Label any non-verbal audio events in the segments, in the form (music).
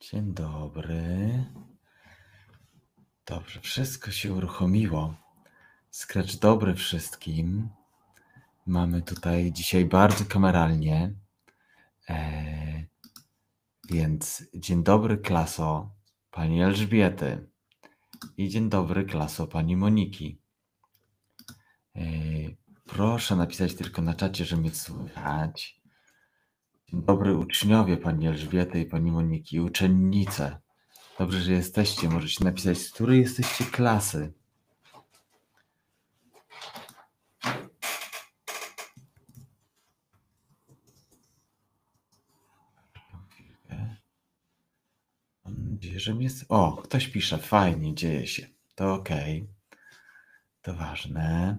Dzień dobry. Dobrze, wszystko się uruchomiło. Scratch dobry wszystkim. Mamy tutaj dzisiaj bardzo kameralnie. Eee, więc dzień dobry klaso pani Elżbiety i dzień dobry klaso pani Moniki. Eee, proszę napisać tylko na czacie, że mnie słychać dobry uczniowie pani Elżbiety i pani Moniki, uczennice. Dobrze, że jesteście. Możecie napisać, z której jesteście klasy. Mam nadzieję, że mnie... O, ktoś pisze, fajnie, dzieje się. To ok. To ważne.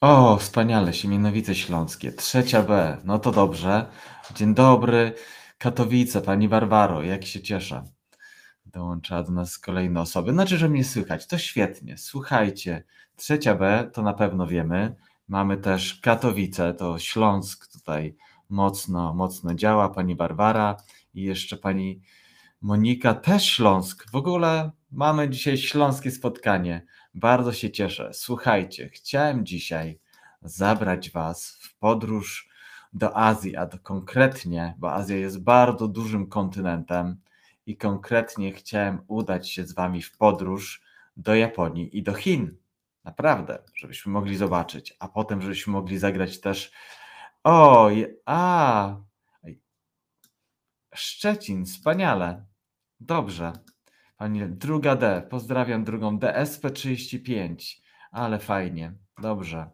O, wspaniale, siemienowice Śląskie, trzecia B, no to dobrze. Dzień dobry, Katowice, pani Barwaro, jak się cieszę. Dołącza do nas kolejne osoby. Znaczy, że mnie słychać, to świetnie. Słuchajcie, trzecia B, to na pewno wiemy. Mamy też Katowice, to Śląsk tutaj mocno, mocno działa. Pani Barbara i jeszcze pani Monika, też Śląsk. W ogóle mamy dzisiaj śląskie spotkanie. Bardzo się cieszę. Słuchajcie, chciałem dzisiaj zabrać Was w podróż do Azji, a to konkretnie, bo Azja jest bardzo dużym kontynentem i konkretnie chciałem udać się z Wami w podróż do Japonii i do Chin. Naprawdę, żebyśmy mogli zobaczyć, a potem żebyśmy mogli zagrać też. Oj, a! Szczecin, wspaniale. Dobrze. Fajnie. Druga D. Pozdrawiam drugą D. 35 Ale fajnie. Dobrze.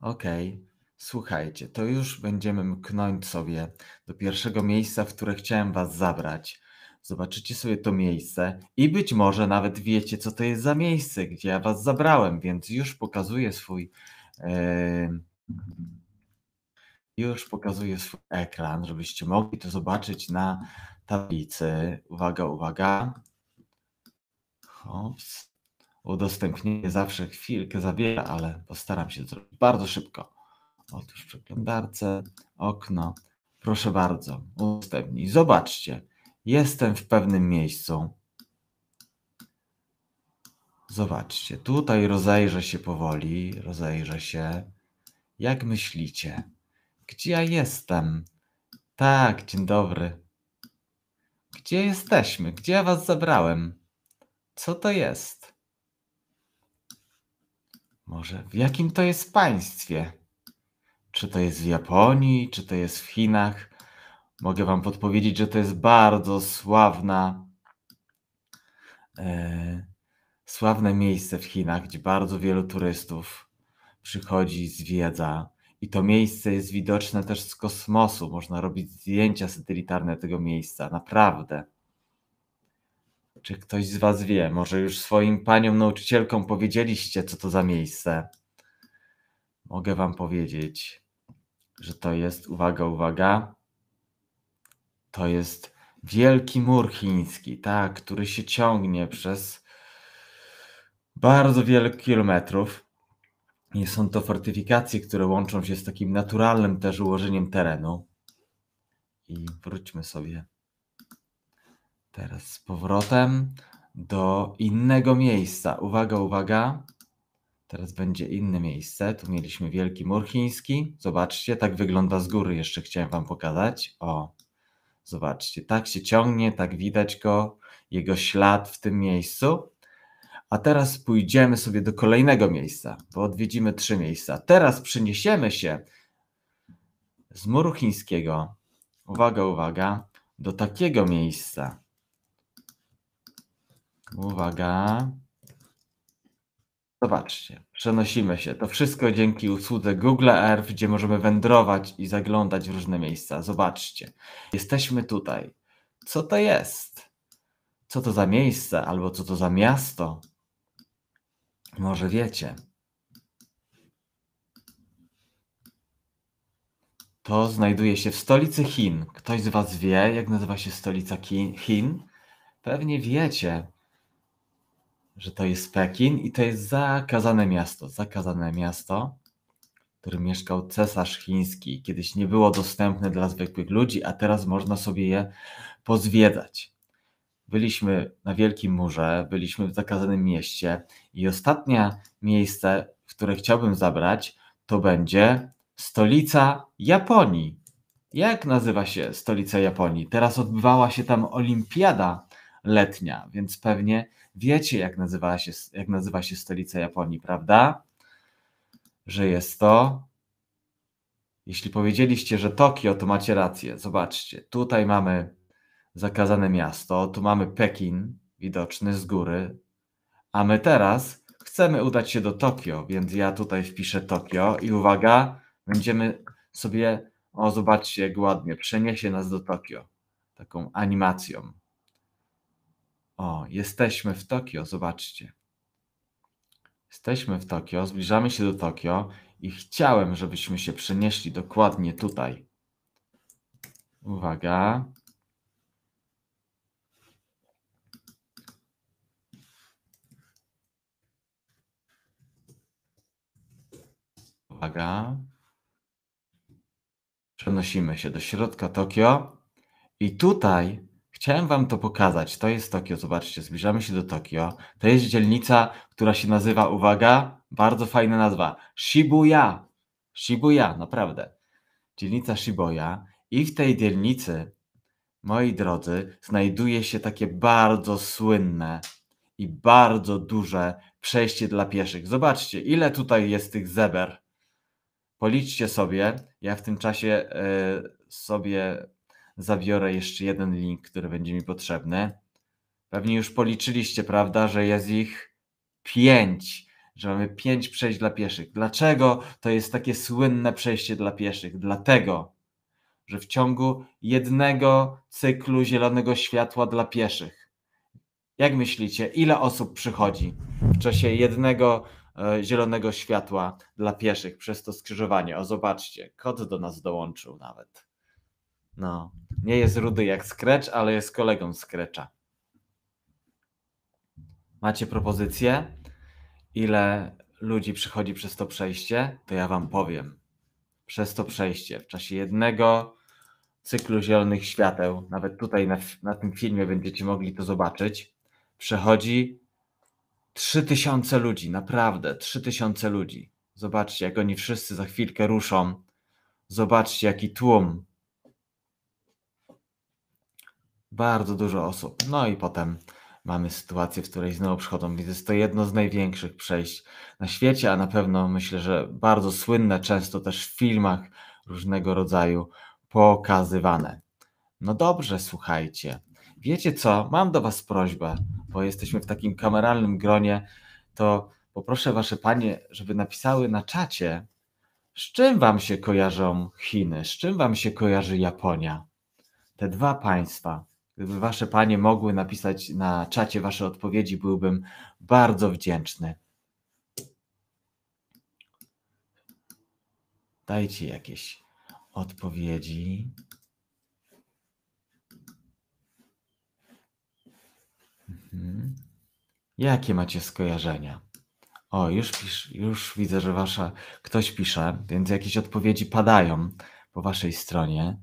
Okej. Słuchajcie, to już będziemy mknąć sobie do pierwszego miejsca, w które chciałem Was zabrać. Zobaczycie sobie to miejsce i być może nawet wiecie, co to jest za miejsce, gdzie ja Was zabrałem, więc już pokazuję swój. Yy już pokazuję swój ekran, żebyście mogli to zobaczyć na tablicy. Uwaga, uwaga. Hops. Udostępnienie zawsze chwilkę zabiera, ale postaram się zrobić bardzo szybko. Otóż w przeglądarce, okno. Proszę bardzo, udostępnij. Zobaczcie, jestem w pewnym miejscu. Zobaczcie, tutaj rozejrzę się powoli, rozejrzę się. Jak myślicie? Gdzie ja jestem? Tak, dzień dobry. Gdzie jesteśmy? Gdzie ja was zabrałem? Co to jest? Może w jakim to jest państwie? Czy to jest w Japonii, czy to jest w Chinach? Mogę wam podpowiedzieć, że to jest bardzo sławna, yy, sławne miejsce w Chinach, gdzie bardzo wielu turystów przychodzi, zwiedza i to miejsce jest widoczne też z kosmosu. Można robić zdjęcia satelitarne tego miejsca, naprawdę. Czy ktoś z Was wie? Może już swoim paniom nauczycielkom powiedzieliście, co to za miejsce? Mogę Wam powiedzieć, że to jest, uwaga, uwaga, to jest wielki mur chiński, tak, który się ciągnie przez bardzo wiele kilometrów nie są to fortyfikacje, które łączą się z takim naturalnym też ułożeniem terenu. I wróćmy sobie teraz z powrotem do innego miejsca. Uwaga, uwaga. Teraz będzie inne miejsce. Tu mieliśmy Wielki Mur Chiński. Zobaczcie, tak wygląda z góry. Jeszcze chciałem Wam pokazać. O, zobaczcie, tak się ciągnie, tak widać go, jego ślad w tym miejscu. A teraz pójdziemy sobie do kolejnego miejsca, bo odwiedzimy trzy miejsca. Teraz przyniesiemy się z muru chińskiego, uwaga, uwaga, do takiego miejsca. Uwaga. Zobaczcie, przenosimy się. To wszystko dzięki usłudze Google Earth, gdzie możemy wędrować i zaglądać w różne miejsca. Zobaczcie, jesteśmy tutaj. Co to jest? Co to za miejsce albo co to za miasto? Może wiecie. To znajduje się w stolicy Chin. Ktoś z Was wie, jak nazywa się stolica Chin? Pewnie wiecie, że to jest Pekin i to jest zakazane miasto. Zakazane miasto, w którym mieszkał cesarz chiński. Kiedyś nie było dostępne dla zwykłych ludzi, a teraz można sobie je pozwiedzać byliśmy na Wielkim Murze, byliśmy w zakazanym mieście i ostatnie miejsce, w które chciałbym zabrać, to będzie stolica Japonii. Jak nazywa się stolica Japonii? Teraz odbywała się tam olimpiada letnia, więc pewnie wiecie, jak, nazywa się, jak nazywa się stolica Japonii, prawda? Że jest to. Jeśli powiedzieliście, że Tokio, to macie rację. Zobaczcie, tutaj mamy zakazane miasto, tu mamy Pekin widoczny z góry, a my teraz chcemy udać się do Tokio, więc ja tutaj wpiszę Tokio i uwaga, będziemy sobie, o zobaczcie jak ładnie, przeniesie nas do Tokio, taką animacją. O, jesteśmy w Tokio, zobaczcie. Jesteśmy w Tokio, zbliżamy się do Tokio i chciałem, żebyśmy się przenieśli dokładnie tutaj. Uwaga, Uwaga. Przenosimy się do środka Tokio. I tutaj chciałem Wam to pokazać. To jest Tokio, zobaczcie, zbliżamy się do Tokio. To jest dzielnica, która się nazywa, uwaga, bardzo fajna nazwa, Shibuya. Shibuya, naprawdę. Dzielnica Shibuya. I w tej dzielnicy, moi drodzy, znajduje się takie bardzo słynne i bardzo duże przejście dla pieszych. Zobaczcie, ile tutaj jest tych zeber. Policzcie sobie, ja w tym czasie e, sobie zabiorę jeszcze jeden link, który będzie mi potrzebny. Pewnie już policzyliście, prawda, że jest ich pięć, że mamy pięć przejść dla pieszych. Dlaczego to jest takie słynne przejście dla pieszych? Dlatego, że w ciągu jednego cyklu zielonego światła dla pieszych. Jak myślicie, ile osób przychodzi w czasie jednego E, zielonego światła dla pieszych przez to skrzyżowanie. O, zobaczcie, kot do nas dołączył nawet. No, nie jest rudy jak Scratch, ale jest kolegą Scratcha. Macie propozycję? Ile ludzi przychodzi przez to przejście? To ja wam powiem. Przez to przejście w czasie jednego cyklu zielonych świateł, nawet tutaj na, na tym filmie będziecie mogli to zobaczyć, przechodzi Trzy tysiące ludzi, naprawdę, trzy tysiące ludzi. Zobaczcie, jak oni wszyscy za chwilkę ruszą. Zobaczcie, jaki tłum. Bardzo dużo osób. No i potem mamy sytuację, w której znowu przychodzą. Jest to jedno z największych przejść na świecie, a na pewno myślę, że bardzo słynne, często też w filmach różnego rodzaju pokazywane. No dobrze, słuchajcie. Wiecie co? Mam do Was prośbę bo jesteśmy w takim kameralnym gronie, to poproszę Wasze Panie, żeby napisały na czacie, z czym Wam się kojarzą Chiny, z czym Wam się kojarzy Japonia. Te dwa państwa. Gdyby Wasze Panie mogły napisać na czacie Wasze odpowiedzi, byłbym bardzo wdzięczny. Dajcie jakieś odpowiedzi. Mhm. Jakie macie skojarzenia? O, już, pisz, już widzę, że wasza ktoś pisze, więc jakieś odpowiedzi padają po waszej stronie.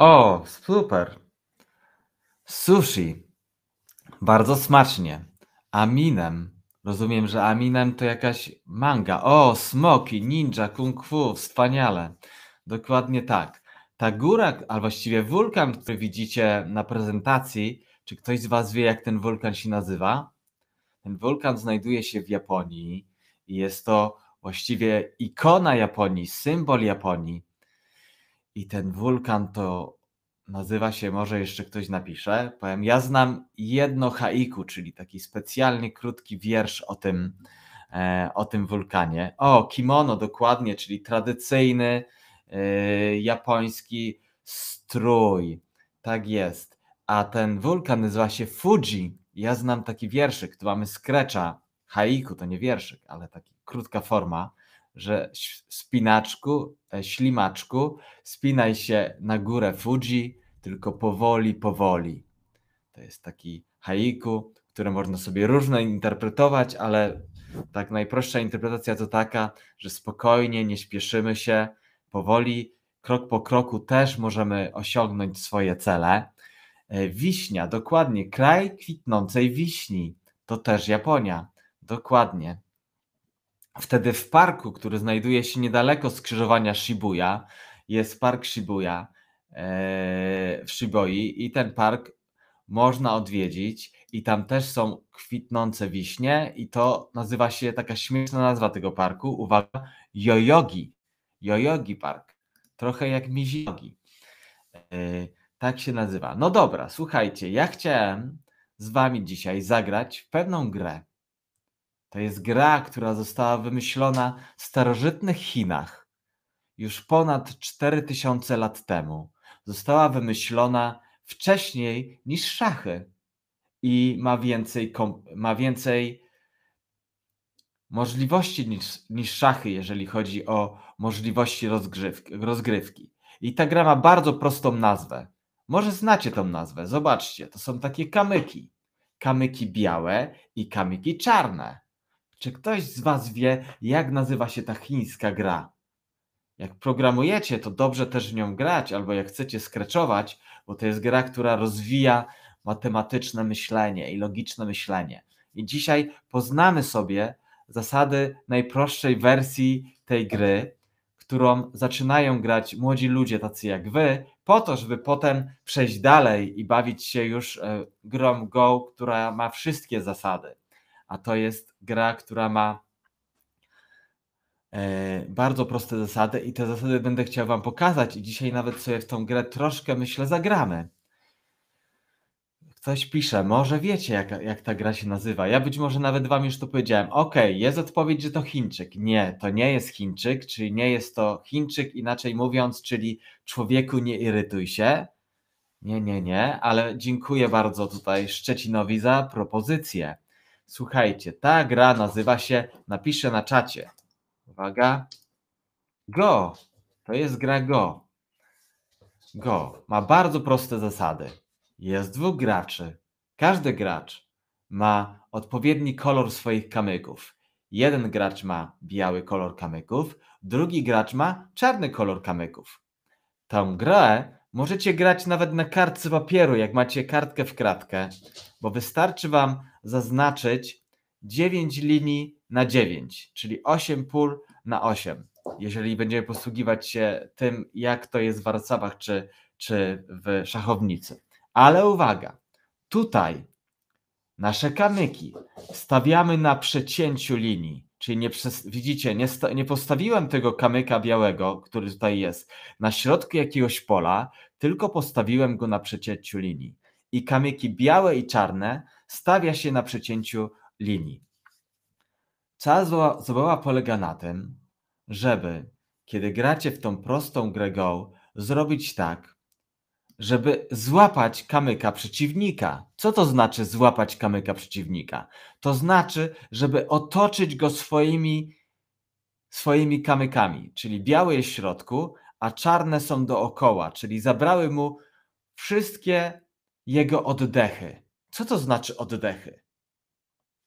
O, super. Sushi. Bardzo smacznie. Aminem. Rozumiem, że Aminem to jakaś manga. O, smoki, ninja, kung fu, wspaniale. Dokładnie tak. Ta góra, a właściwie wulkan, który widzicie na prezentacji, czy ktoś z Was wie, jak ten wulkan się nazywa? Ten wulkan znajduje się w Japonii i jest to właściwie ikona Japonii, symbol Japonii i ten wulkan to nazywa się, może jeszcze ktoś napisze, powiem, ja znam jedno haiku, czyli taki specjalny, krótki wiersz o tym, e, o tym wulkanie. O, kimono dokładnie, czyli tradycyjny e, japoński strój. Tak jest. A ten wulkan nazywa się Fuji. Ja znam taki wierszyk, tu mamy skrecza, haiku, to nie wierszyk, ale taki krótka forma że spinaczku, e, ślimaczku, spinaj się na górę Fuji, tylko powoli, powoli. To jest taki haiku, które można sobie różne interpretować, ale tak najprostsza interpretacja to taka, że spokojnie, nie śpieszymy się, powoli, krok po kroku też możemy osiągnąć swoje cele. E, wiśnia, dokładnie, kraj kwitnącej wiśni, to też Japonia, dokładnie. Wtedy w parku, który znajduje się niedaleko skrzyżowania Shibuya, jest park Shibuya e, w Shiboi i ten park można odwiedzić i tam też są kwitnące wiśnie i to nazywa się taka śmieszna nazwa tego parku, uwaga, Yoyogi, Yoyogi Park, trochę jak Mizogi, e, Tak się nazywa. No dobra, słuchajcie, ja chciałem z wami dzisiaj zagrać pewną grę, to jest gra, która została wymyślona w starożytnych Chinach już ponad 4000 lat temu. Została wymyślona wcześniej niż szachy i ma więcej, ma więcej możliwości niż, niż szachy, jeżeli chodzi o możliwości rozgrywki, I ta gra ma bardzo prostą nazwę. Może znacie tą nazwę. Zobaczcie, to są takie kamyki. Kamyki białe i kamyki czarne. Czy ktoś z Was wie, jak nazywa się ta chińska gra? Jak programujecie, to dobrze też w nią grać, albo jak chcecie skreczować, bo to jest gra, która rozwija matematyczne myślenie i logiczne myślenie. I dzisiaj poznamy sobie zasady najprostszej wersji tej gry, którą zaczynają grać młodzi ludzie, tacy jak wy, po to, żeby potem przejść dalej i bawić się już e, grą Go, która ma wszystkie zasady a to jest gra, która ma e, bardzo proste zasady i te zasady będę chciał Wam pokazać i dzisiaj nawet sobie w tą grę troszkę, myślę, zagramy. Ktoś pisze, może wiecie, jak, jak ta gra się nazywa. Ja być może nawet Wam już to powiedziałem. Ok, jest odpowiedź, że to Chińczyk. Nie, to nie jest Chińczyk, czyli nie jest to Chińczyk, inaczej mówiąc, czyli człowieku nie irytuj się. Nie, nie, nie, ale dziękuję bardzo tutaj Szczecinowi za propozycję. Słuchajcie, ta gra nazywa się, napiszę na czacie. Uwaga. Go. To jest gra Go. Go ma bardzo proste zasady. Jest dwóch graczy. Każdy gracz ma odpowiedni kolor swoich kamyków. Jeden gracz ma biały kolor kamyków, drugi gracz ma czarny kolor kamyków. Tą grę Możecie grać nawet na kartce papieru, jak macie kartkę w kratkę, bo wystarczy Wam zaznaczyć 9 linii na 9, czyli 8 pól na 8. Jeżeli będziemy posługiwać się tym, jak to jest w warcawach czy, czy w szachownicy. Ale uwaga, tutaj nasze kamyki stawiamy na przecięciu linii. Czyli nie przez, widzicie, nie, sta, nie postawiłem tego kamyka białego, który tutaj jest, na środku jakiegoś pola, tylko postawiłem go na przecięciu linii. I kamyki białe i czarne stawia się na przecięciu linii. Cała zła, zabawa polega na tym, żeby, kiedy gracie w tą prostą grę Go, zrobić tak, żeby złapać kamyka przeciwnika. Co to znaczy złapać kamyka przeciwnika? To znaczy, żeby otoczyć go swoimi, swoimi kamykami, czyli białe jest w środku, a czarne są dookoła, czyli zabrały mu wszystkie jego oddechy. Co to znaczy oddechy?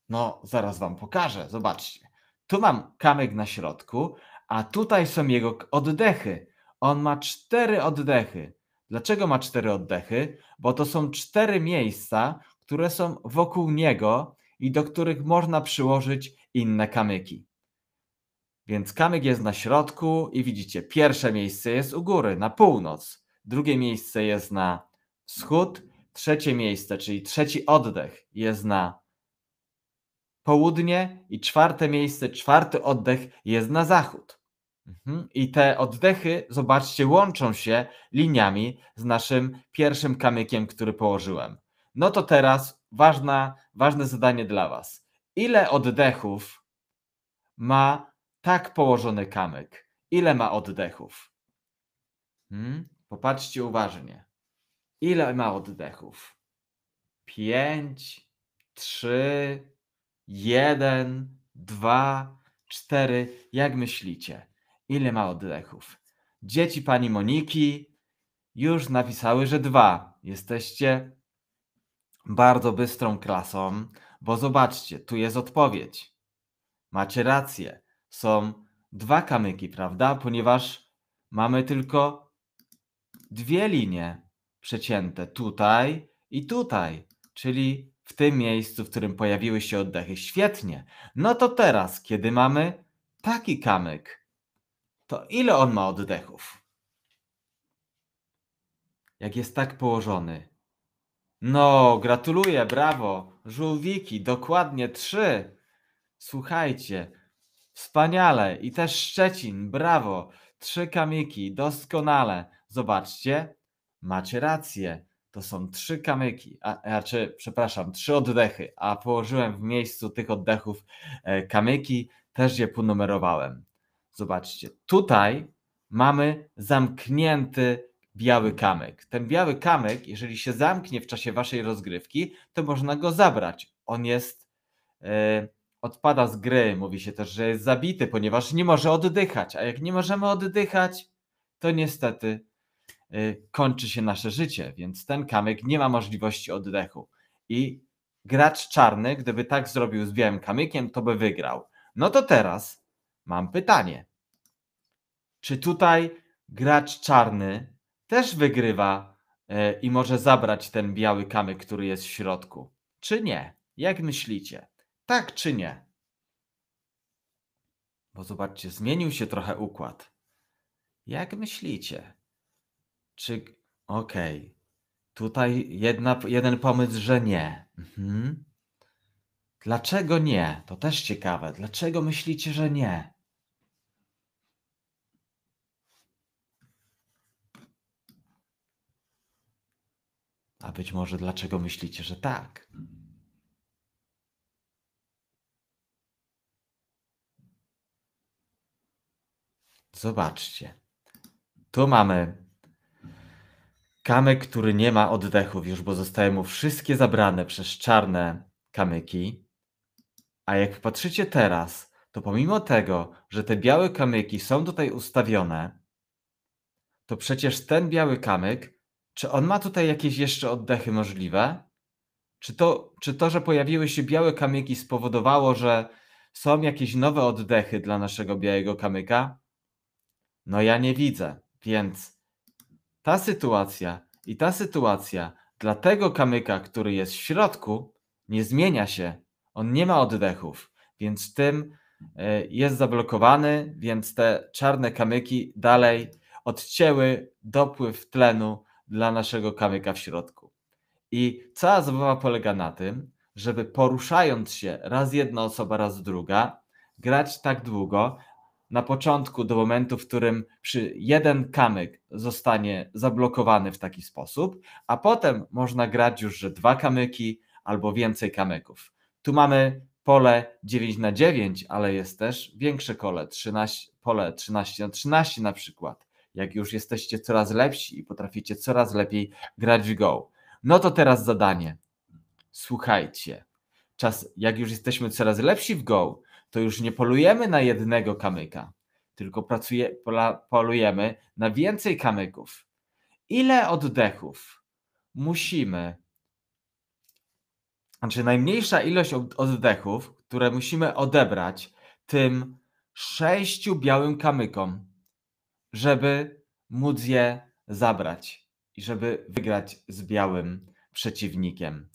No, zaraz wam pokażę, zobaczcie. Tu mam kamyk na środku, a tutaj są jego oddechy. On ma cztery oddechy Dlaczego ma cztery oddechy? Bo to są cztery miejsca, które są wokół niego i do których można przyłożyć inne kamyki. Więc kamyk jest na środku i widzicie, pierwsze miejsce jest u góry, na północ, drugie miejsce jest na wschód, trzecie miejsce, czyli trzeci oddech jest na południe i czwarte miejsce, czwarty oddech jest na zachód. Mhm. I te oddechy, zobaczcie, łączą się liniami z naszym pierwszym kamykiem, który położyłem. No to teraz ważna, ważne zadanie dla Was. Ile oddechów ma tak położony kamyk? Ile ma oddechów? Hmm? Popatrzcie uważnie. Ile ma oddechów? Pięć, trzy, jeden, dwa, cztery. Jak myślicie? Ile ma oddechów? Dzieci pani Moniki już napisały, że dwa. Jesteście bardzo bystrą klasą, bo zobaczcie, tu jest odpowiedź. Macie rację. Są dwa kamyki, prawda? Ponieważ mamy tylko dwie linie przecięte tutaj i tutaj, czyli w tym miejscu, w którym pojawiły się oddechy. Świetnie. No to teraz, kiedy mamy taki kamyk, to ile on ma oddechów? Jak jest tak położony. No, gratuluję, brawo. Żółwiki, dokładnie trzy. Słuchajcie, wspaniale. I też Szczecin, brawo. Trzy kamyki, doskonale. Zobaczcie, macie rację. To są trzy kamyki, a, a znaczy, przepraszam, trzy oddechy, a położyłem w miejscu tych oddechów e, kamyki, też je punumerowałem. Zobaczcie, tutaj mamy zamknięty biały kamyk. Ten biały kamyk, jeżeli się zamknie w czasie waszej rozgrywki, to można go zabrać. On jest, yy, odpada z gry, mówi się też, że jest zabity, ponieważ nie może oddychać. A jak nie możemy oddychać, to niestety yy, kończy się nasze życie, więc ten kamyk nie ma możliwości oddechu. I gracz czarny, gdyby tak zrobił z białym kamykiem, to by wygrał. No to teraz Mam pytanie. Czy tutaj gracz czarny też wygrywa e, i może zabrać ten biały kamyk, który jest w środku? Czy nie? Jak myślicie? Tak czy nie? Bo zobaczcie, zmienił się trochę układ. Jak myślicie? Czy. Okej. Okay. Tutaj jedna, jeden pomysł, że nie. Mhm. Dlaczego nie? To też ciekawe. Dlaczego myślicie, że nie? A być może dlaczego myślicie, że tak? Zobaczcie. Tu mamy kamyk, który nie ma oddechów już, bo zostały mu wszystkie zabrane przez czarne kamyki. A jak patrzycie teraz, to pomimo tego, że te białe kamyki są tutaj ustawione, to przecież ten biały kamyk czy on ma tutaj jakieś jeszcze oddechy możliwe? Czy to, czy to, że pojawiły się białe kamyki, spowodowało, że są jakieś nowe oddechy dla naszego białego kamyka? No ja nie widzę, więc ta sytuacja i ta sytuacja dla tego kamyka, który jest w środku, nie zmienia się. On nie ma oddechów, więc tym e, jest zablokowany, więc te czarne kamyki dalej odcięły dopływ tlenu dla naszego kamyka w środku. I cała zabawa polega na tym, żeby poruszając się raz jedna osoba, raz druga, grać tak długo, na początku do momentu, w którym przy jeden kamyk zostanie zablokowany w taki sposób, a potem można grać już, że dwa kamyki albo więcej kamyków. Tu mamy pole 9 na 9, ale jest też większe kole, 13, pole 13 na 13 na przykład jak już jesteście coraz lepsi i potraficie coraz lepiej grać w Go. No to teraz zadanie. Słuchajcie, czas, jak już jesteśmy coraz lepsi w Go, to już nie polujemy na jednego kamyka, tylko pracuje, polujemy na więcej kamyków. Ile oddechów musimy, znaczy najmniejsza ilość oddechów, które musimy odebrać tym sześciu białym kamykom, żeby móc je zabrać i żeby wygrać z białym przeciwnikiem.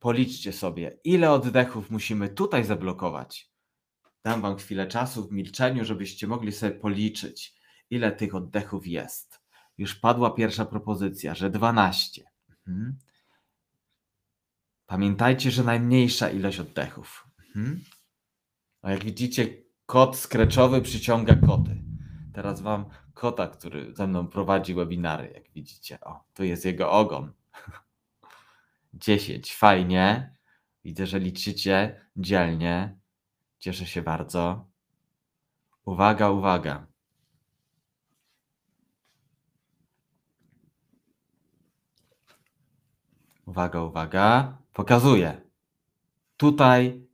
Policzcie sobie, ile oddechów musimy tutaj zablokować. Dam wam chwilę czasu w milczeniu, żebyście mogli sobie policzyć, ile tych oddechów jest. Już padła pierwsza propozycja, że 12. Mhm. Pamiętajcie, że najmniejsza ilość oddechów. Mhm. jak widzicie, kot skreczowy przyciąga koty. Teraz wam kota, który ze mną prowadzi webinary, jak widzicie. O, tu jest jego ogon. 10, (laughs) fajnie. Widzę, że liczycie dzielnie. Cieszę się bardzo. Uwaga, uwaga. Uwaga, uwaga. Pokazuję. Tutaj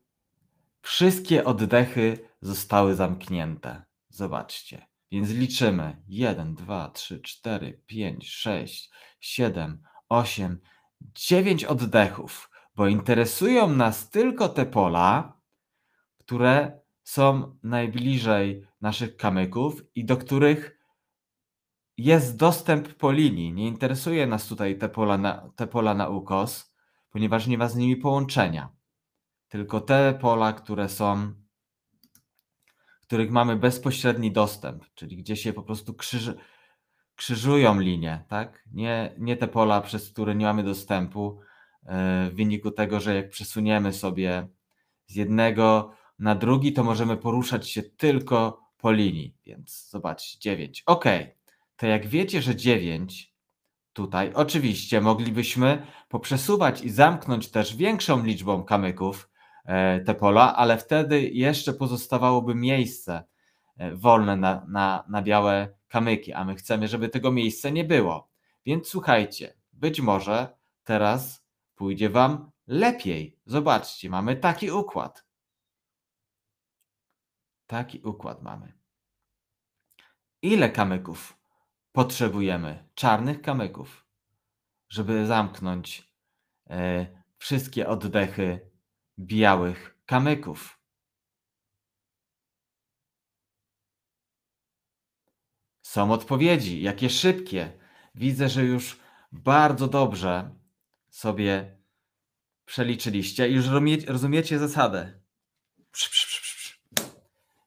wszystkie oddechy zostały zamknięte. Zobaczcie. Więc liczymy. 1, 2, 3, 4, 5, 6, 7, 8, 9 oddechów, bo interesują nas tylko te pola, które są najbliżej naszych kamyków i do których jest dostęp po linii. Nie interesuje nas tutaj te pola na, te pola na ukos, ponieważ nie ma z nimi połączenia. Tylko te pola, które są których mamy bezpośredni dostęp, czyli gdzie się po prostu krzyżują linie, tak? Nie, nie te pola, przez które nie mamy dostępu, e, w wyniku tego, że jak przesuniemy sobie z jednego na drugi, to możemy poruszać się tylko po linii. Więc zobaczcie, 9. Ok, to jak wiecie, że 9 tutaj, oczywiście moglibyśmy poprzesuwać i zamknąć też większą liczbą kamyków, E, te pola, ale wtedy jeszcze pozostawałoby miejsce e, wolne na, na, na białe kamyki, a my chcemy, żeby tego miejsca nie było. Więc słuchajcie, być może teraz pójdzie Wam lepiej. Zobaczcie, mamy taki układ. Taki układ mamy. Ile kamyków potrzebujemy? Czarnych kamyków, żeby zamknąć y, wszystkie oddechy białych kamyków. Są odpowiedzi, jakie szybkie. Widzę, że już bardzo dobrze sobie przeliczyliście i już rozumiecie zasadę.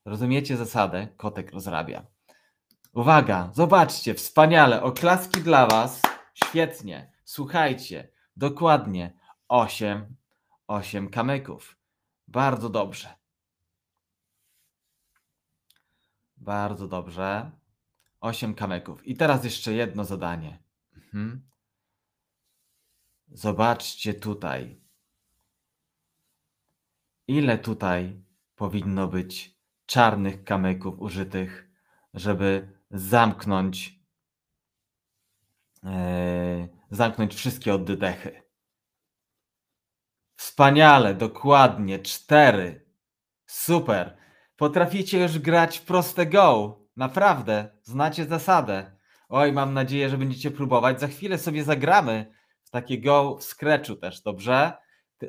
Rozumiecie zasadę? Kotek rozrabia. Uwaga, zobaczcie, wspaniale, oklaski dla Was. Świetnie, słuchajcie, dokładnie 8 Osiem kamyków. Bardzo dobrze. Bardzo dobrze. Osiem kamyków. I teraz jeszcze jedno zadanie. Mhm. Zobaczcie tutaj. Ile tutaj powinno być czarnych kamyków użytych, żeby zamknąć, yy, zamknąć wszystkie oddechy. Wspaniale, dokładnie, cztery. Super. Potraficie już grać w proste go. Naprawdę, znacie zasadę. Oj, mam nadzieję, że będziecie próbować. Za chwilę sobie zagramy w takie go w skreczu też, dobrze?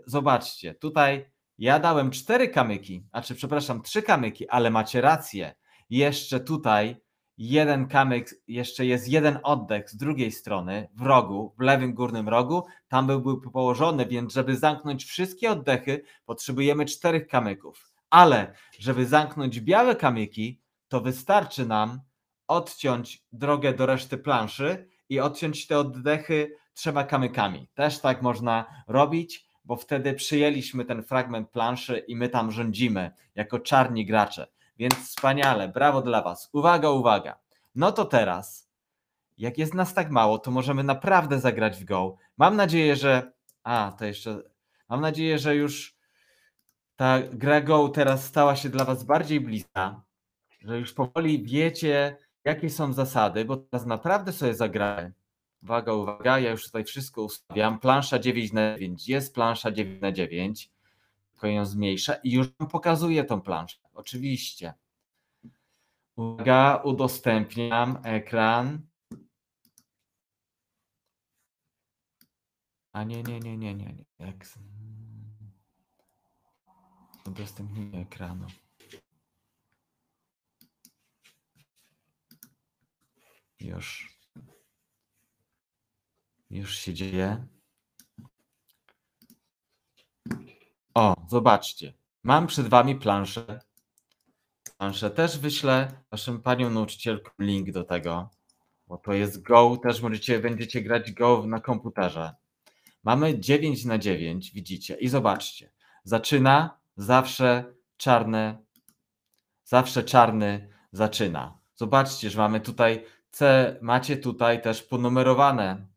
Zobaczcie, tutaj ja dałem cztery kamyki, a czy przepraszam, trzy kamyki, ale macie rację. Jeszcze tutaj jeden kamyk, jeszcze jest jeden oddech z drugiej strony, w rogu, w lewym górnym rogu, tam by położony, więc żeby zamknąć wszystkie oddechy, potrzebujemy czterech kamyków. Ale żeby zamknąć białe kamyki, to wystarczy nam odciąć drogę do reszty planszy i odciąć te oddechy trzema kamykami. Też tak można robić, bo wtedy przyjęliśmy ten fragment planszy i my tam rządzimy jako czarni gracze. Więc wspaniale, brawo dla Was. Uwaga, uwaga. No to teraz, jak jest nas tak mało, to możemy naprawdę zagrać w Go. Mam nadzieję, że. A, to jeszcze. Mam nadzieję, że już ta gra Go teraz stała się dla Was bardziej bliska, że już powoli wiecie, jakie są zasady, bo teraz naprawdę sobie zagrałem. Uwaga, uwaga, ja już tutaj wszystko ustawiam. Plansza 9 na 9 jest plansza 9 na 9 tylko ją zmniejsza i już pokazuje tą planszę oczywiście. Uwaga, udostępniam ekran. A nie, nie, nie, nie, nie. nie. Jak... Udostępnienie ekranu. Już. Już się dzieje. O, zobaczcie. Mam przed Wami planszę planszę. Też wyślę naszym paniom nauczycielkom link do tego, bo to jest Go, też możecie, będziecie grać Go na komputerze. Mamy 9 na 9, widzicie, i zobaczcie. Zaczyna zawsze czarny, zawsze czarny zaczyna. Zobaczcie, że mamy tutaj C, macie tutaj też ponumerowane,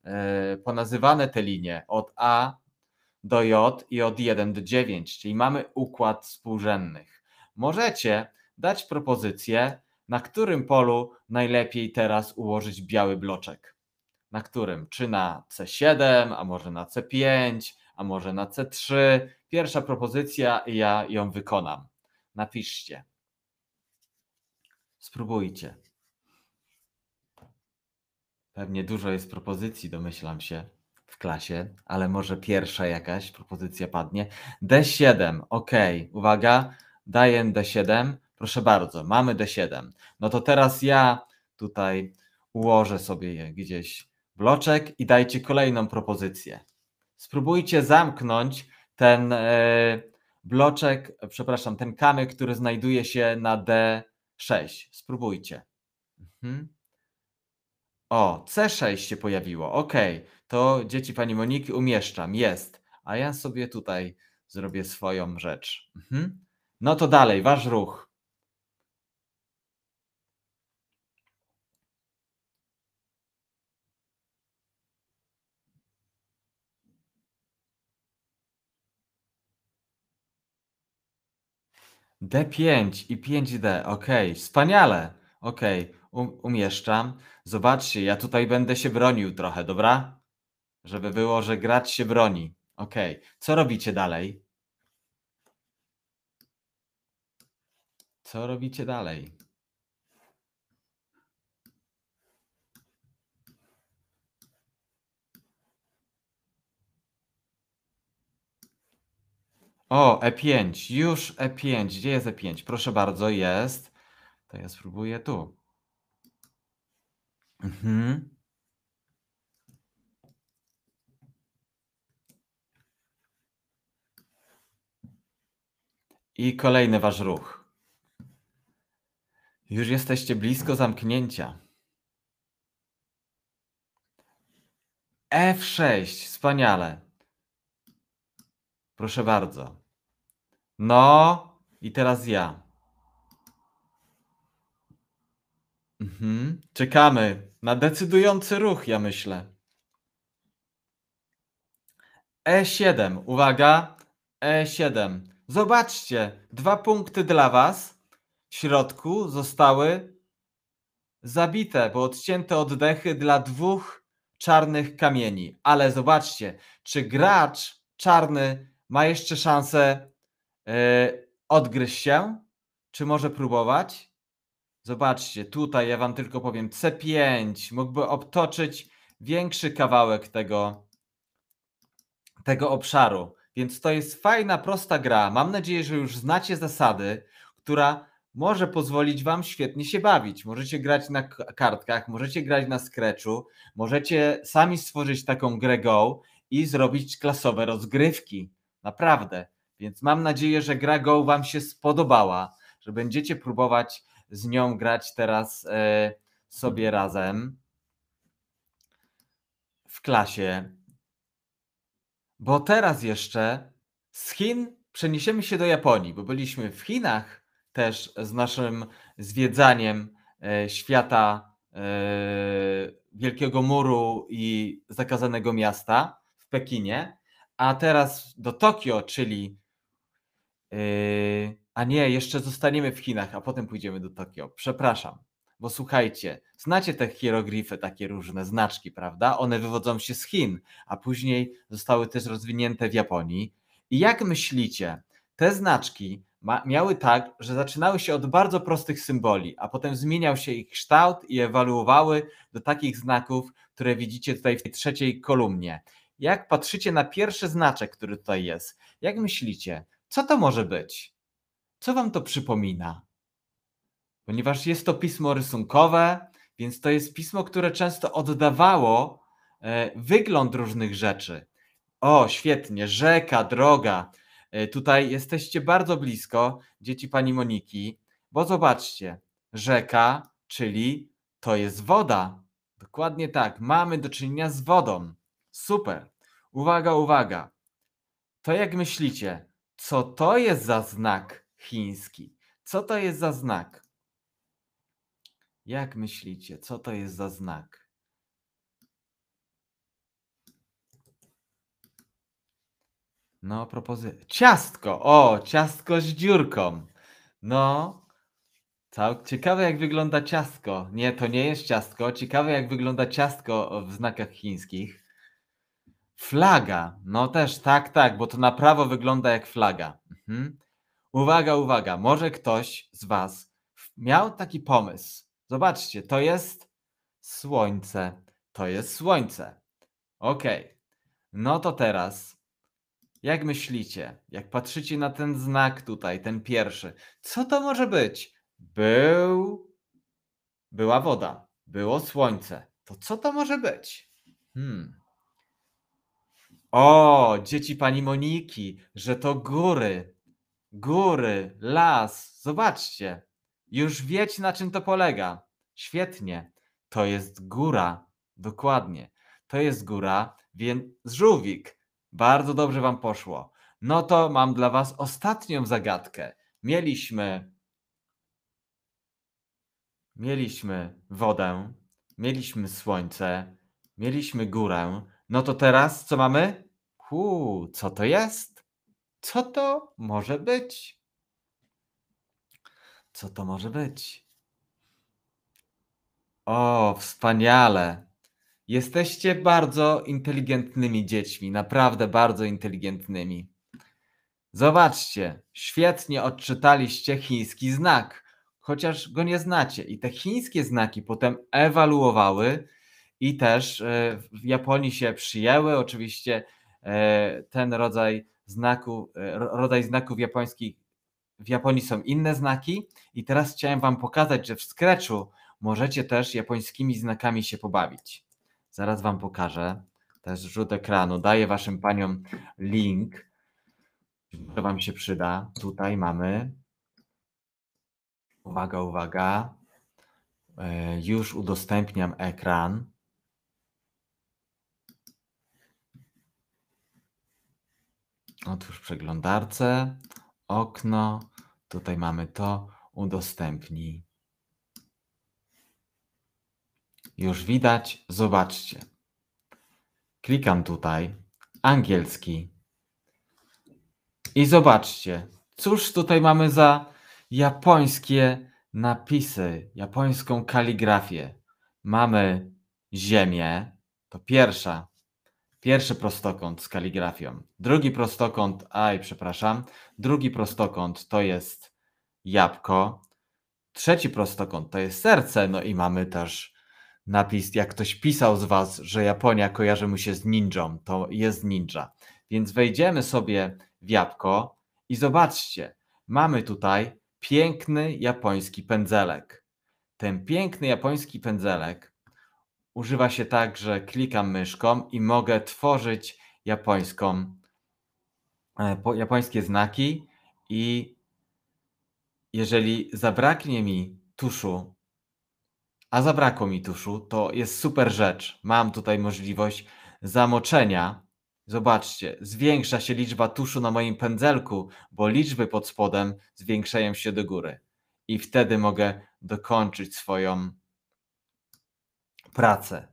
yy, ponazywane te linie od A do J i od 1 do 9, czyli mamy układ współrzędnych. Możecie dać propozycję, na którym polu najlepiej teraz ułożyć biały bloczek. Na którym? Czy na C7, a może na C5, a może na C3. Pierwsza propozycja, ja ją wykonam. Napiszcie. Spróbujcie. Pewnie dużo jest propozycji, domyślam się, w klasie, ale może pierwsza jakaś propozycja padnie. D7, ok, uwaga, daję D7, Proszę bardzo, mamy D7. No to teraz ja tutaj ułożę sobie je gdzieś bloczek i dajcie kolejną propozycję. Spróbujcie zamknąć ten e, bloczek, przepraszam, ten kamyk, który znajduje się na D6. Spróbujcie. Mhm. O, C6 się pojawiło. Ok, to dzieci pani Moniki umieszczam. Jest. A ja sobie tutaj zrobię swoją rzecz. Mhm. No to dalej, wasz ruch. D5 i 5D. Ok, wspaniale. Ok, um, umieszczam. Zobaczcie, ja tutaj będę się bronił trochę, dobra? Żeby było, że grać się broni. Ok, co robicie dalej? Co robicie dalej? O, E5, już E5. Gdzie jest E5? Proszę bardzo, jest. To ja spróbuję tu. Mhm. I kolejny wasz ruch. Już jesteście blisko zamknięcia. F6, e wspaniale. Proszę bardzo. No, i teraz ja. Mhm. Czekamy na decydujący ruch, ja myślę. E7, uwaga, E7. Zobaczcie, dwa punkty dla Was w środku zostały zabite, bo odcięte oddechy dla dwóch czarnych kamieni. Ale zobaczcie, czy gracz czarny ma jeszcze szansę E, odgryź się, czy może próbować? Zobaczcie, tutaj ja wam tylko powiem, C5 mógłby obtoczyć większy kawałek tego, tego obszaru. Więc to jest fajna, prosta gra. Mam nadzieję, że już znacie zasady, która może pozwolić Wam świetnie się bawić. Możecie grać na kartkach, możecie grać na skreczu, możecie sami stworzyć taką grę Go i zrobić klasowe rozgrywki. Naprawdę. Więc mam nadzieję, że gra Go Wam się spodobała, że będziecie próbować z nią grać teraz e, sobie razem w klasie. Bo teraz jeszcze z Chin przeniesiemy się do Japonii, bo byliśmy w Chinach też z naszym zwiedzaniem e, świata e, Wielkiego Muru i Zakazanego Miasta w Pekinie, a teraz do Tokio, czyli Yy, a nie, jeszcze zostaniemy w Chinach, a potem pójdziemy do Tokio. Przepraszam, bo słuchajcie, znacie te hieroglify, takie różne znaczki, prawda? One wywodzą się z Chin, a później zostały też rozwinięte w Japonii. I jak myślicie, te znaczki miały tak, że zaczynały się od bardzo prostych symboli, a potem zmieniał się ich kształt i ewoluowały do takich znaków, które widzicie tutaj w tej trzeciej kolumnie. Jak patrzycie na pierwszy znaczek, który tutaj jest, jak myślicie, co to może być? Co wam to przypomina? Ponieważ jest to pismo rysunkowe, więc to jest pismo, które często oddawało e, wygląd różnych rzeczy. O, świetnie, rzeka, droga. E, tutaj jesteście bardzo blisko dzieci pani Moniki, bo zobaczcie, rzeka, czyli to jest woda. Dokładnie tak, mamy do czynienia z wodą. Super. Uwaga, uwaga. To jak myślicie, co to jest za znak chiński? Co to jest za znak? Jak myślicie, co to jest za znak? No, propozycja. Ciastko! O, ciastko z dziurką. No, Cał... ciekawe jak wygląda ciastko. Nie, to nie jest ciastko. Ciekawe jak wygląda ciastko w znakach chińskich. Flaga. No też, tak, tak, bo to na prawo wygląda jak flaga. Mhm. Uwaga, uwaga, może ktoś z Was miał taki pomysł. Zobaczcie, to jest słońce. To jest słońce. Ok. No to teraz, jak myślicie, jak patrzycie na ten znak tutaj, ten pierwszy, co to może być? Był. Była woda, było słońce. To co to może być? Hmm. O, dzieci pani Moniki, że to góry, góry, las. Zobaczcie, już wiecie na czym to polega. Świetnie, to jest góra, dokładnie. To jest góra, więc żółwik. Bardzo dobrze wam poszło. No to mam dla was ostatnią zagadkę. Mieliśmy mieliśmy wodę, mieliśmy słońce, mieliśmy górę, no to teraz co mamy? Hu, co to jest? Co to może być? Co to może być? O, wspaniale. Jesteście bardzo inteligentnymi dziećmi, naprawdę bardzo inteligentnymi. Zobaczcie, świetnie odczytaliście chiński znak, chociaż go nie znacie. I te chińskie znaki potem ewaluowały i też e, w Japonii się przyjęły. Oczywiście e, ten rodzaj znaku, e, rodzaj znaków japońskich, w Japonii są inne znaki i teraz chciałem Wam pokazać, że w Scratchu możecie też japońskimi znakami się pobawić. Zaraz Wam pokażę, To jest rzut ekranu, daję Waszym Paniom link, to Wam się przyda. Tutaj mamy, uwaga, uwaga, już udostępniam ekran. Otwórz przeglądarce, okno, tutaj mamy to, udostępnij. Już widać, zobaczcie. Klikam tutaj, angielski. I zobaczcie, cóż tutaj mamy za japońskie napisy, japońską kaligrafię. Mamy ziemię, to pierwsza Pierwszy prostokąt z kaligrafią. Drugi prostokąt, aj, przepraszam. Drugi prostokąt to jest jabłko. Trzeci prostokąt to jest serce. No i mamy też napis, jak ktoś pisał z Was, że Japonia kojarzy mu się z ninją, to jest ninja. Więc wejdziemy sobie w jabłko i zobaczcie, mamy tutaj piękny japoński pędzelek. Ten piękny japoński pędzelek używa się tak, że klikam myszką i mogę tworzyć japońską, e, japońskie znaki i jeżeli zabraknie mi tuszu, a zabrakło mi tuszu, to jest super rzecz. Mam tutaj możliwość zamoczenia. Zobaczcie, zwiększa się liczba tuszu na moim pędzelku, bo liczby pod spodem zwiększają się do góry. I wtedy mogę dokończyć swoją pracę.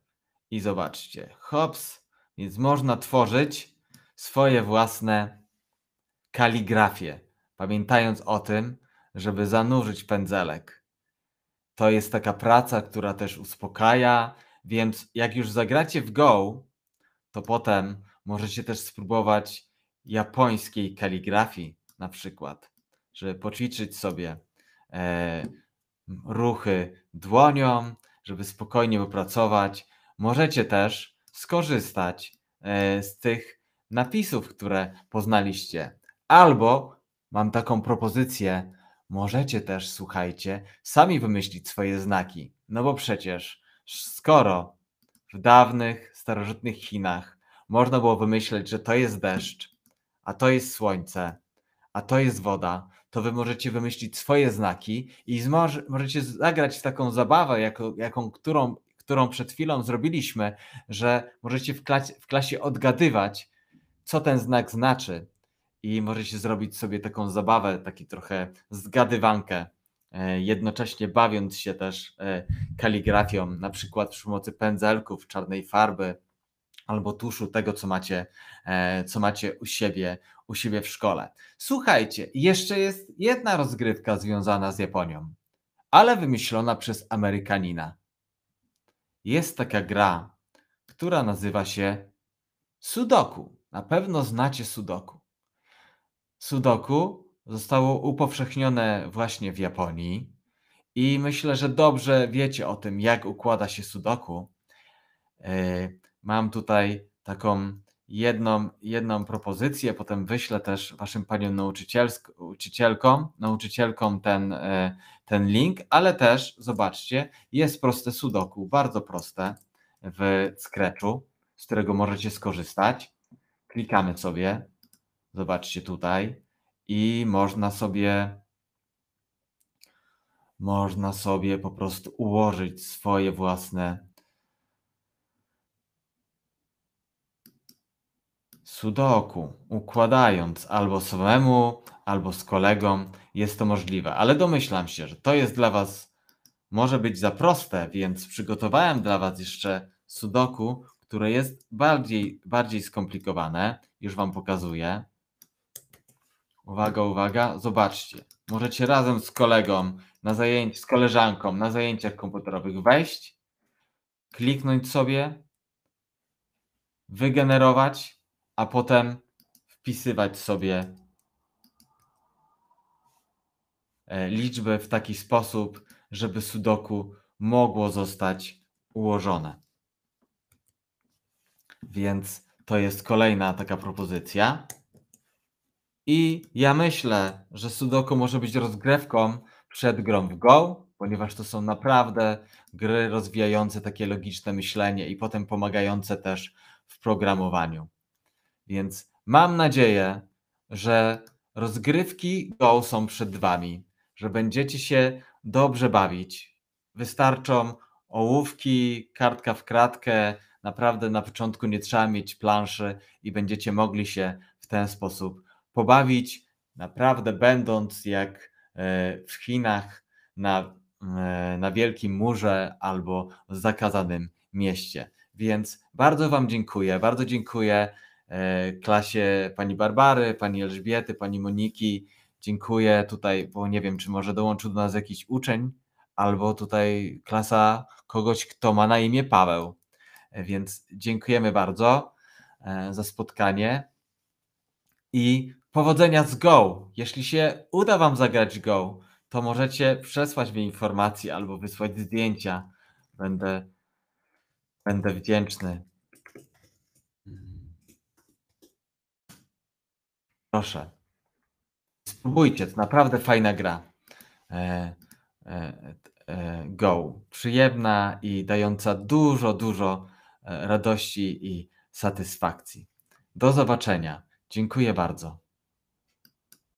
I zobaczcie, hops, więc można tworzyć swoje własne kaligrafie, pamiętając o tym, żeby zanurzyć pędzelek. To jest taka praca, która też uspokaja, więc jak już zagracie w Go, to potem możecie też spróbować japońskiej kaligrafii na przykład, żeby poćwiczyć sobie e, ruchy dłonią, żeby spokojnie wypracować. Możecie też skorzystać e, z tych napisów, które poznaliście. Albo mam taką propozycję, możecie też, słuchajcie, sami wymyślić swoje znaki. No bo przecież, skoro w dawnych, starożytnych Chinach można było wymyśleć, że to jest deszcz, a to jest słońce, a to jest woda, to wy możecie wymyślić swoje znaki i możecie zagrać w taką zabawę, jaką, jaką którą, którą przed chwilą zrobiliśmy, że możecie w, w klasie odgadywać, co ten znak znaczy i możecie zrobić sobie taką zabawę, taki trochę zgadywankę, e, jednocześnie bawiąc się też e, kaligrafią, na przykład przy pomocy pędzelków, czarnej farby, albo tuszu tego, co macie, e, co macie u siebie, u siebie w szkole. Słuchajcie, jeszcze jest jedna rozgrywka związana z Japonią, ale wymyślona przez Amerykanina. Jest taka gra, która nazywa się Sudoku. Na pewno znacie Sudoku. Sudoku zostało upowszechnione właśnie w Japonii i myślę, że dobrze wiecie o tym, jak układa się Sudoku. Yy, mam tutaj taką jedną, jedną propozycję, potem wyślę też waszym paniom nauczycielkom, nauczycielkom ten, e, ten link, ale też zobaczcie, jest proste sudoku, bardzo proste w Scratchu, z którego możecie skorzystać. Klikamy sobie, zobaczcie tutaj i można sobie można sobie po prostu ułożyć swoje własne sudoku, układając albo samemu, albo z kolegą, jest to możliwe. Ale domyślam się, że to jest dla Was może być za proste, więc przygotowałem dla Was jeszcze sudoku, które jest bardziej, bardziej skomplikowane. Już Wam pokazuję. Uwaga, uwaga, zobaczcie. Możecie razem z kolegą, na zajęć, z koleżanką na zajęciach komputerowych wejść, kliknąć sobie, wygenerować a potem wpisywać sobie e, liczby w taki sposób, żeby sudoku mogło zostać ułożone. Więc to jest kolejna taka propozycja. I ja myślę, że sudoku może być rozgrywką przed grą w Go, ponieważ to są naprawdę gry rozwijające takie logiczne myślenie i potem pomagające też w programowaniu. Więc mam nadzieję, że rozgrywki Go są przed Wami, że będziecie się dobrze bawić. Wystarczą ołówki, kartka w kratkę. Naprawdę na początku nie trzeba mieć planszy i będziecie mogli się w ten sposób pobawić. Naprawdę, będąc jak e, w Chinach na, e, na Wielkim Murze albo w zakazanym mieście. Więc bardzo Wam dziękuję, bardzo dziękuję E, klasie pani Barbary, pani Elżbiety, pani Moniki. Dziękuję tutaj, bo nie wiem, czy może dołączył do nas jakiś uczeń, albo tutaj klasa kogoś, kto ma na imię Paweł. E, więc dziękujemy bardzo e, za spotkanie i powodzenia z Go. Jeśli się uda Wam zagrać Go, to możecie przesłać mi informacje albo wysłać zdjęcia. Będę, będę wdzięczny. Proszę. Spróbujcie, to naprawdę fajna gra. E, e, e, go. Przyjemna i dająca dużo, dużo e, radości i satysfakcji. Do zobaczenia. Dziękuję bardzo.